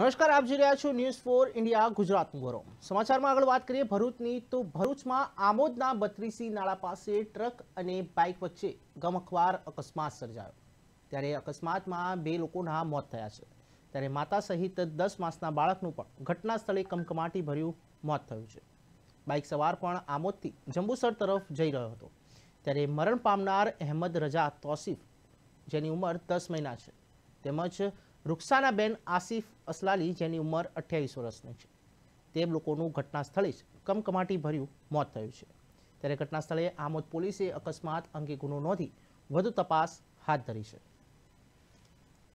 નમસ્કાર આપ જોઈ રહ્યા છો ન્યૂઝ ફોર ઇન્ડિયા ગુજરાતનું ગૌરવ સમાચારમાં આગળ વાત કરીએ ભરૂચની તો ભરૂચમાં આમોદના બત્રીસી નાળા પાસે ટ્રક અને બાઇક વચ્ચે ગમખવાર અકસ્માત સર્જાયો ત્યારે અકસ્માતમાં બે લોકોના મોત થયા છે ત્યારે માતા સહિત દસ માસના બાળકનું પણ ઘટના સ્થળે કમકમાટી ભર્યું મોત થયું છે બાઇક સવાર પણ આમોદથી જંબુસર તરફ જઈ રહ્યો હતો ત્યારે મરણ પામનાર અહેમદ રજા તોસીફ જેની ઉંમર દસ મહિના છે તેમજ રૂકસાનાબેન આસિફ અસલાલી જેની ઉંમર અઠ્યાવીસ વર્ષની છે તે લોકોનું ઘટના સ્થળે જ કમકમાટી ભર્યું મોત થયું છે ત્યારે ઘટના સ્થળે આમોદ પોલીસે અકસ્માત અંગે ગુનો નોંધી વધુ તપાસ હાથ ધરી છે